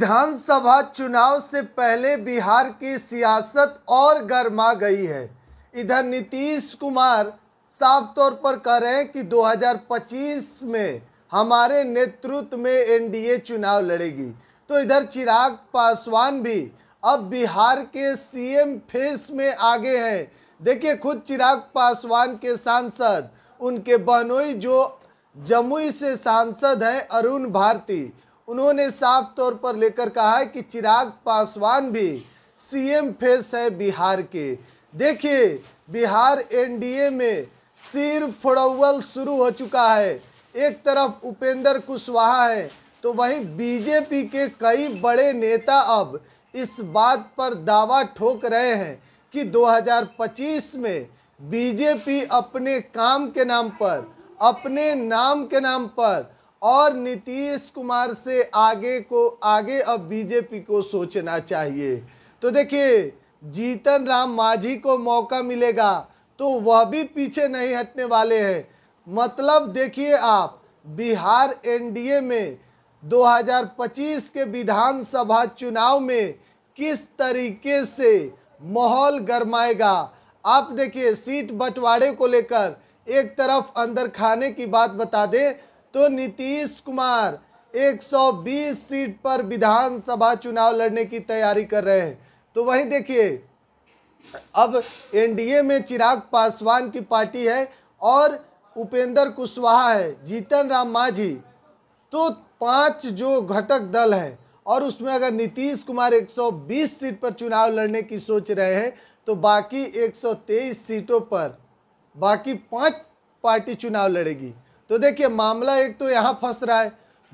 विधानसभा चुनाव से पहले बिहार की सियासत और गर्मा गई है इधर नीतीश कुमार साफ तौर पर कह रहे हैं कि 2025 में हमारे नेतृत्व में एनडीए चुनाव लड़ेगी तो इधर चिराग पासवान भी अब बिहार के सीएम फेस में आगे हैं देखिए खुद चिराग पासवान के सांसद उनके बहनोई जो जमुई से सांसद हैं अरुण भारती उन्होंने साफ तौर पर लेकर कहा है कि चिराग पासवान भी सीएम फेस है बिहार के देखिए बिहार एनडीए में सिर फड़वल शुरू हो चुका है एक तरफ उपेंद्र कुशवाहा है तो वहीं बीजेपी के कई बड़े नेता अब इस बात पर दावा ठोक रहे हैं कि 2025 में बीजेपी अपने काम के नाम पर अपने नाम के नाम पर और नीतीश कुमार से आगे को आगे अब बीजेपी को सोचना चाहिए तो देखिए जीतन राम माझी को मौका मिलेगा तो वह भी पीछे नहीं हटने वाले हैं मतलब देखिए आप बिहार एनडीए में 2025 के विधानसभा चुनाव में किस तरीके से माहौल गरमाएगा आप देखिए सीट बंटवारे को लेकर एक तरफ अंदर खाने की बात बता दें तो नीतीश कुमार 120 सीट पर विधानसभा चुनाव लड़ने की तैयारी कर रहे हैं तो वहीं देखिए अब एनडीए में चिराग पासवान की पार्टी है और उपेंद्र कुशवाहा है जीतन राम मांझी तो पांच जो घटक दल हैं और उसमें अगर नीतीश कुमार 120 सीट पर चुनाव लड़ने की सोच रहे हैं तो बाकी 123 सीटों पर बाकी पांच पार्टी चुनाव लड़ेगी तो देखिए मामला एक तो यहाँ फंस रहा है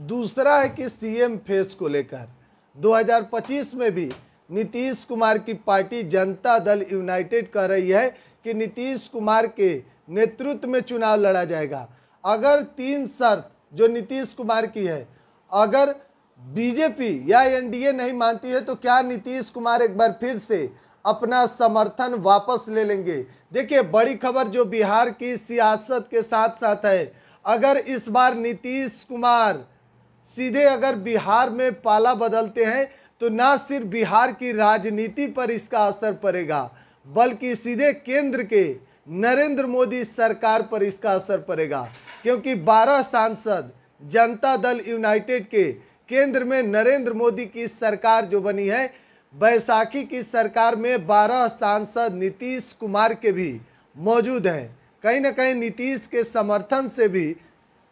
दूसरा है कि सीएम फेस को लेकर 2025 में भी नीतीश कुमार की पार्टी जनता दल यूनाइटेड कह रही है कि नीतीश कुमार के नेतृत्व में चुनाव लड़ा जाएगा अगर तीन शर्त जो नीतीश कुमार की है अगर बीजेपी या एनडीए नहीं मानती है तो क्या नीतीश कुमार एक बार फिर से अपना समर्थन वापस ले लेंगे देखिए बड़ी खबर जो बिहार की सियासत के साथ साथ है अगर इस बार नीतीश कुमार सीधे अगर बिहार में पाला बदलते हैं तो ना सिर्फ बिहार की राजनीति पर इसका असर पड़ेगा बल्कि सीधे केंद्र के नरेंद्र मोदी सरकार पर इसका असर पड़ेगा क्योंकि 12 सांसद जनता दल यूनाइटेड के केंद्र में नरेंद्र मोदी की सरकार जो बनी है बैसाखी की सरकार में 12 सांसद नीतीश कुमार के भी मौजूद हैं कहीं ना कहीं नीतीश के समर्थन से भी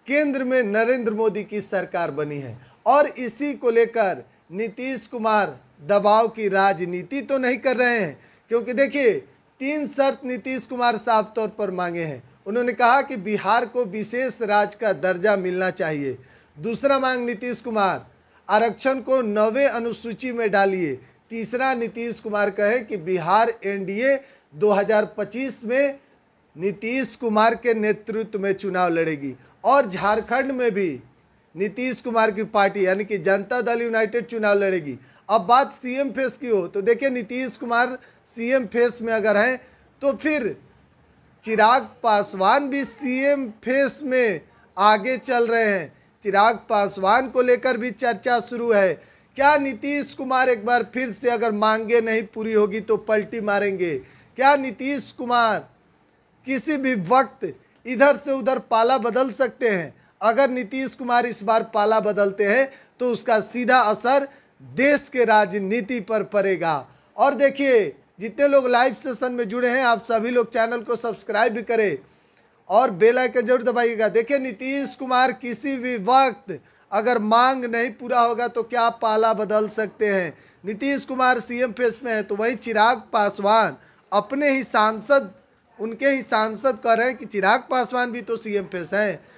केंद्र में नरेंद्र मोदी की सरकार बनी है और इसी को लेकर नीतीश कुमार दबाव की राजनीति तो नहीं कर रहे हैं क्योंकि देखिए तीन शर्त नीतीश कुमार साफ तौर पर मांगे हैं उन्होंने कहा कि बिहार को विशेष राज्य का दर्जा मिलना चाहिए दूसरा मांग नीतीश कुमार आरक्षण को नवे अनुसूची में डालिए तीसरा नीतीश कुमार कहे कि बिहार एनडीए 2025 में नीतीश कुमार के नेतृत्व में चुनाव लड़ेगी और झारखंड में भी नीतीश कुमार की पार्टी यानी कि जनता दल यूनाइटेड चुनाव लड़ेगी अब बात सीएम फेस की हो तो देखिए नीतीश कुमार सीएम फेस में अगर हैं तो फिर चिराग पासवान भी सीएम फेस में आगे चल रहे हैं चिराग पासवान को लेकर भी चर्चा शुरू है क्या नीतीश कुमार एक बार फिर से अगर मांगे नहीं पूरी होगी तो पलटी मारेंगे क्या नीतीश कुमार किसी भी वक्त इधर से उधर पाला बदल सकते हैं अगर नीतीश कुमार इस बार पाला बदलते हैं तो उसका सीधा असर देश के राजनीति पर पड़ेगा और देखिए जितने लोग लाइव सेशन में जुड़े हैं आप सभी लोग चैनल को सब्सक्राइब भी करें और बेल आइकन जरूर दबाइएगा देखिए नीतीश कुमार किसी भी वक्त अगर मांग नहीं पूरा होगा तो क्या पाला बदल सकते हैं नीतीश कुमार सीएम फेस में है तो वहीं चिराग पासवान अपने ही सांसद उनके ही सांसद कह रहे हैं कि चिराग पासवान भी तो सीएम पेश हैं